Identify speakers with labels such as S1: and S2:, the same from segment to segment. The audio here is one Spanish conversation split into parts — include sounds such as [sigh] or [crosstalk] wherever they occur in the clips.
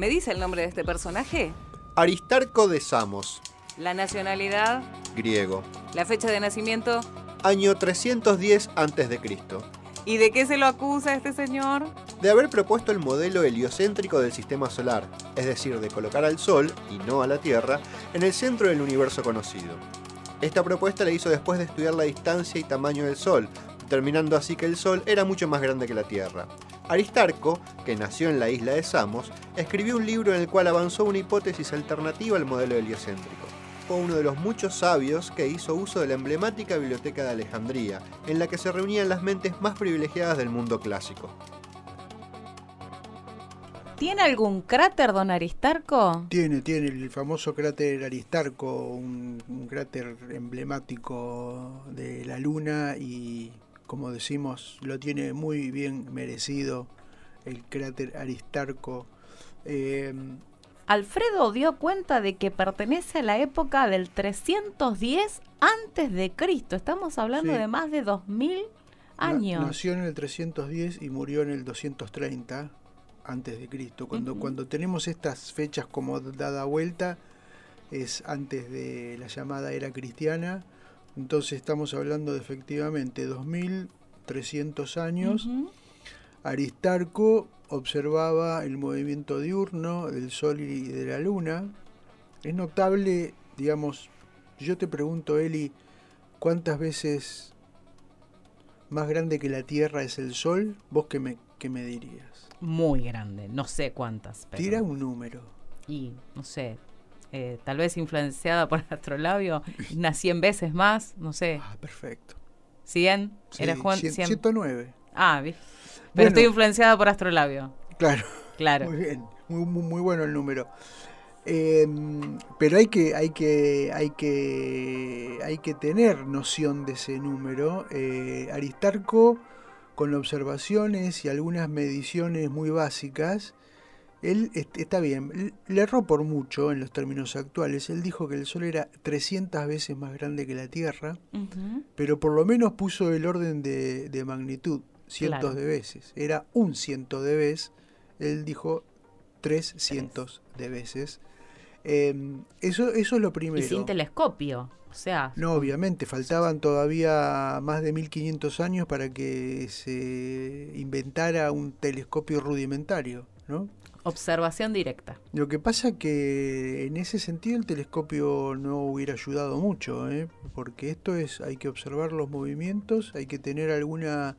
S1: ¿Me dice el nombre de este personaje?
S2: Aristarco de Samos.
S1: La nacionalidad. Griego. La fecha de nacimiento.
S2: Año 310 a.C.
S1: ¿Y de qué se lo acusa este señor?
S2: De haber propuesto el modelo heliocéntrico del sistema solar, es decir, de colocar al Sol, y no a la Tierra, en el centro del universo conocido. Esta propuesta la hizo después de estudiar la distancia y tamaño del Sol, determinando así que el Sol era mucho más grande que la Tierra. Aristarco, que nació en la isla de Samos, escribió un libro en el cual avanzó una hipótesis alternativa al modelo heliocéntrico. Fue uno de los muchos sabios que hizo uso de la emblemática Biblioteca de Alejandría, en la que se reunían las mentes más privilegiadas del mundo clásico.
S1: ¿Tiene algún cráter, don Aristarco?
S2: Tiene, tiene el famoso cráter Aristarco, un, cráter emblemático de la Luna y como decimos, lo tiene muy bien merecido el cráter Aristarco. Eh,
S1: Alfredo dio cuenta de que pertenece a la época del 310 antes de Cristo. Estamos hablando de más de 2000
S2: años. Nació en el 310 y murió en el 230 antes de Cristo. Cuando, cuando tenemos estas fechas como dada vuelta, es antes de la llamada era cristiana entonces estamos hablando de efectivamente 2300 años. Aristarco observaba el movimiento diurno del Sol y de la Luna. Es notable, digamos, yo te pregunto, Eli, ¿cuántas veces más grande que la Tierra es el Sol? ¿Vos qué me, me dirías?
S1: Muy grande, no sé cuántas. Tira un
S2: número. Y,
S1: no sé, eh, tal vez influenciada [laughs] por Astrolabio, [laughs] unas 100 veces más, no sé. Ah, perfecto. ¿100? Sí, ¿Era Juan? 109. Ah, bien. Pero estoy influenciada por Astrolabio. Claro. Claro. Muy bien,
S2: muy, bueno el número. Em, pero hay que, hay que, hay que, hay que tener noción de ese número. Eh, Aristarco, con observaciones y algunas mediciones muy básicas, él está bien, le erró por mucho en los términos actuales. Él dijo que el Sol era 300 veces más grande que la Tierra, pero por lo menos puso el orden de, magnitud, cientos de veces. Era un ciento de veces, él dijo trescientos de veces. Em, eso, eso es lo primero. Y sin telescopio, o sea. No, obviamente, faltaban todavía más de 1500 años para que se inventara un telescopio rudimentario.
S1: Observación directa.
S2: Lo que pasa que en ese sentido el telescopio no hubiera ayudado mucho, ¿eh? porque esto es, hay que observar los movimientos, hay que tener alguna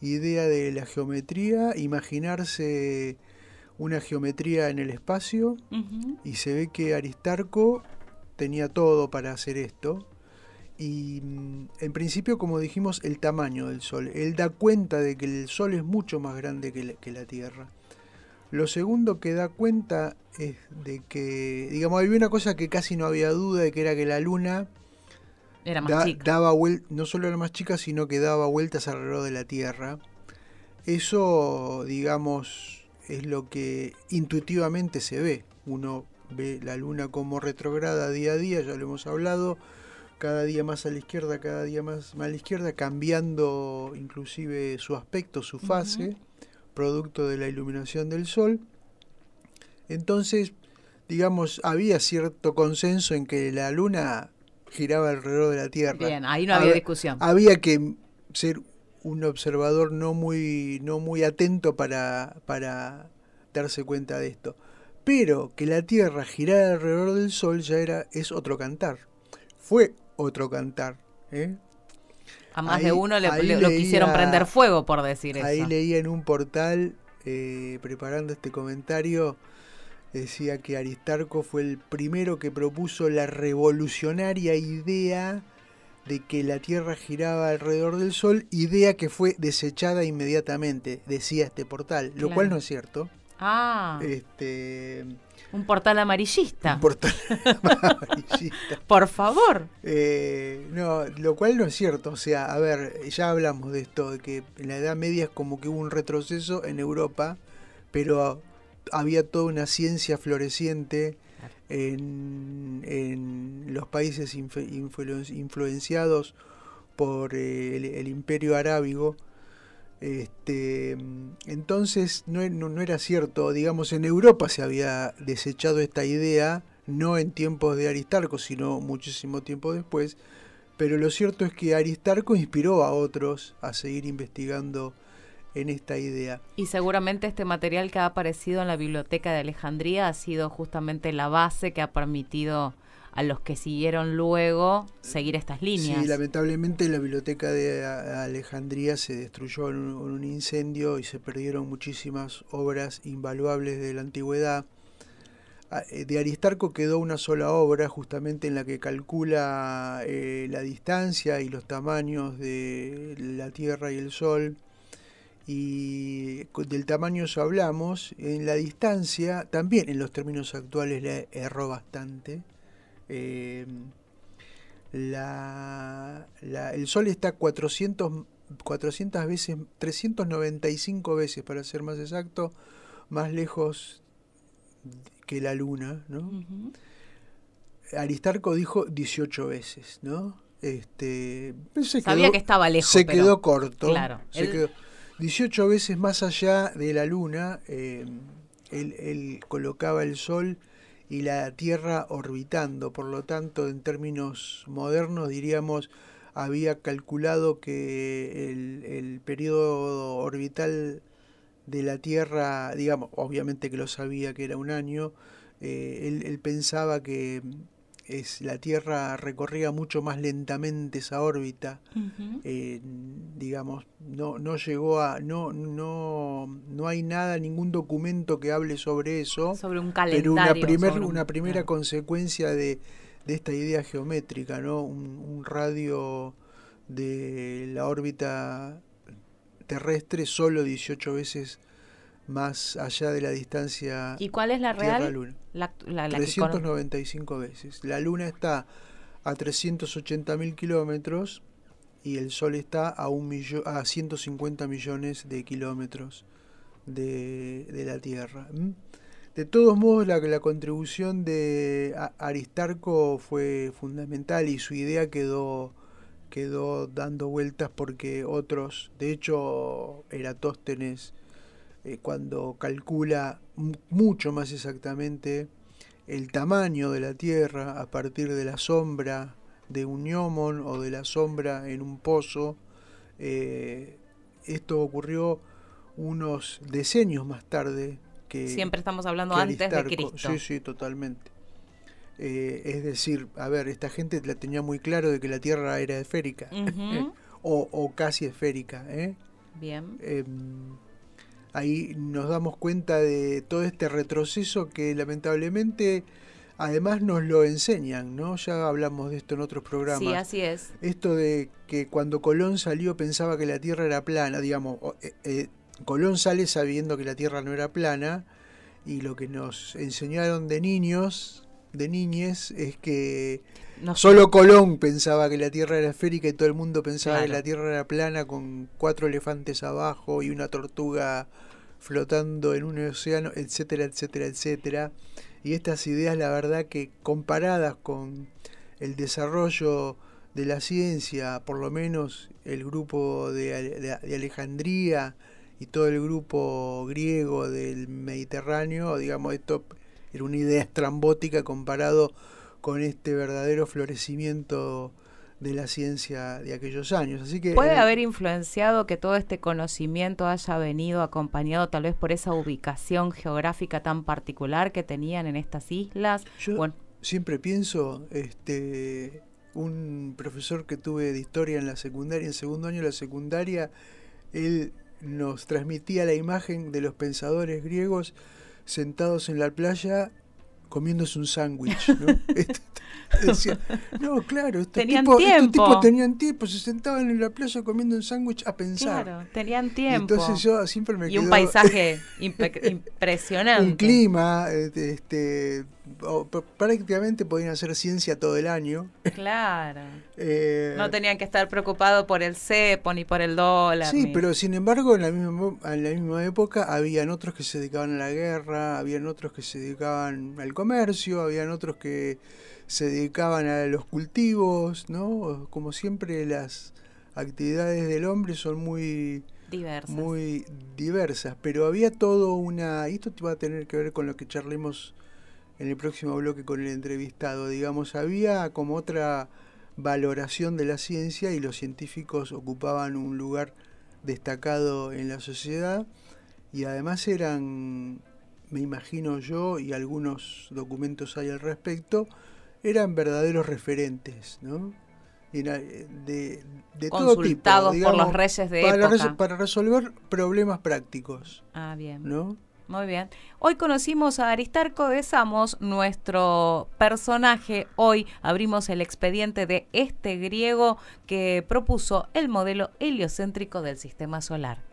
S2: idea de la geometría, imaginarse una geometría en el espacio, y se ve que Aristarco tenía todo para hacer esto. Y mm, en principio, como dijimos, el tamaño del Sol. Él da cuenta de que el Sol es mucho más grande que la Tierra. Lo segundo que da cuenta es de que, digamos, había una cosa que casi no había duda de que era que la luna era más no solo era más chica, sino que daba vueltas alrededor de la Tierra. Eso, digamos, es lo que intuitivamente se ve. Uno ve la luna como retrograda día a día, ya lo hemos hablado, cada día más a la izquierda, cada día más, a la izquierda, cambiando inclusive su aspecto, su fase producto de la iluminación del sol. Entonces, digamos, había cierto consenso en que la luna giraba alrededor de la Tierra. Bien, ahí no había discusión. Había que ser un observador no muy, no muy atento para, para darse cuenta de esto. Pero que la Tierra girara alrededor del Sol ya era, es otro cantar. Fue otro cantar. ¿eh? A más de uno lo quisieron prender fuego por decir ahí eso. Ahí leía en un portal, eh, preparando este comentario, decía que Aristarco fue el primero que propuso la revolucionaria idea de que la Tierra giraba alrededor del Sol, idea que fue desechada inmediatamente, decía este portal, lo cual no es cierto. Ah. Este,
S1: un portal amarillista. Un
S2: portal [laughs] amarillista. Por favor. Eh, no, lo cual no es cierto. O sea, a ver, ya hablamos de esto, de que en la Edad Media es como que hubo un retroceso en Europa, pero había toda una ciencia floreciente en, en los países influenciados por eh, el, el imperio arábigo este, entonces e-, no, no era cierto, digamos, en Europa se había desechado esta idea, no en tiempos de Aristarco, sino muchísimo tiempo después, pero lo cierto es que Aristarco inspiró a otros a seguir investigando en esta idea.
S1: Y seguramente este material que ha aparecido en la biblioteca de Alejandría ha sido justamente la base que ha permitido a los que siguieron luego seguir estas líneas. Sí,
S2: lamentablemente la biblioteca de Alejandría se destruyó en un, incendio y se perdieron muchísimas obras invaluables de la antigüedad. Ah, eh, de Aristarco quedó una sola obra justamente en la que calcula eh, la distancia y los tamaños de la Tierra y el Sol y del tamaño hablamos, en la distancia, también en los términos actuales le erró bastante, eh, el Sol está 400, 400 veces, 395 veces para ser más exacto, más lejos que la Luna, Aristarco dijo 18 veces, ¿no? Este, Sabía que estaba lejos. Se quedó corto. 18 veces más allá de la Luna, eh, él colocaba el Sol y la Tierra orbitando. Por lo tanto, en términos modernos diríamos había calculado que el, el periodo orbital de la Tierra, digamos, obviamente que lo sabía que era un año, eh, él, pensaba que es la Tierra recorría mucho más lentamente esa órbita, eh, digamos, no, no llegó a, no, no, no hay nada, ningún documento que hable sobre eso, sobre un calendario, pero una, una primera consecuencia de, esta idea geométrica, ¿no? Un, un, radio de la órbita terrestre solo 18 veces más allá de la distancia. ¿Y cuál
S1: es la real? La,
S2: 395 veces. La Luna está a 380.000 kilómetros y el Sol está a, un a 150 millones de kilómetros de, la Tierra. De todos modos, la, la contribución de Aristarco fue fundamental y su idea quedó, quedó dando vueltas porque otros, de hecho, Eratóstenes eh, cuando calcula mucho más exactamente el tamaño de la Tierra a partir de la sombra de un gnomon o de la sombra en un pozo. Eh, esto ocurrió unos decenios más tarde que... Siempre estamos hablando antes de Cristo. Sí, sí, totalmente. Eh, es decir, a ver, esta gente la tenía muy claro de que la Tierra era esférica
S1: [laughs]
S2: o, o, casi esférica. ¿eh? Bien. Em, Ahí nos damos cuenta de todo este retroceso que lamentablemente además nos lo enseñan, ¿no? Ya hablamos de esto en otros programas. Sí, así es. Esto de que cuando Colón salió pensaba que la Tierra era plana, digamos, eh, eh, Colón sale sabiendo que la Tierra no era plana y lo que nos enseñaron de niños, de niñes, es que... Solo Colón pensaba que la Tierra era esférica y todo el mundo pensaba que la Tierra era plana con cuatro elefantes abajo y una tortuga flotando en un océano, etcétera, etcétera, etcétera. Y estas ideas, la verdad que comparadas con el desarrollo de la ciencia, por lo menos el grupo de, Alejandría y todo el grupo griego del Mediterráneo, digamos, esto era una idea estrambótica comparado con este verdadero florecimiento de la ciencia de aquellos años. Así que puede eh, haber
S1: influenciado que todo este conocimiento haya venido acompañado tal vez por esa ubicación geográfica tan particular que tenían en estas islas.
S2: bueno. siempre pienso, este, un profesor que tuve de historia en la secundaria, en segundo año de la secundaria, él nos transmitía la imagen de los pensadores griegos sentados en la playa comiéndose un sándwich. [laughs] Este, este, ¿no? claro, estos tenían tipos, tiempo. tenían tiempo, se sentaban en la plaza comiendo un sándwich a pensar. Claro, tenían tiempo. Entonces yo siempre me Y un paisaje
S1: [laughs] impresionante. Un
S2: clima, eh, este prácticamente podían hacer ciencia todo el año.
S1: Claro. [laughs]
S2: Eh, no
S1: tenían que estar preocupados por el cepo ni por el dólar. Sí, pero
S2: sin embargo, en la, misma, en la misma época habían otros que se dedicaban a la guerra, habían otros que se dedicaban al comercio, habían otros que se dedicaban a los cultivos, ¿no? Como siempre, las actividades del hombre son muy diversas. Muy diversas, pero había todo una. Y esto te va a tener que ver con lo que charlemos en el próximo bloque con el entrevistado, digamos, había como otra valoración de la ciencia y los científicos ocupaban un lugar destacado en la sociedad y además eran, me imagino yo, y algunos documentos hay al respecto, eran verdaderos referentes, ¿no? Eh, de, todo tipo, por los de para resolver problemas prácticos. Ah, bien. ¿No?
S1: Muy bien. Hoy conocimos a Aristarco de Samos, nuestro personaje. Hoy abrimos el expediente de este griego que propuso el modelo heliocéntrico del sistema solar.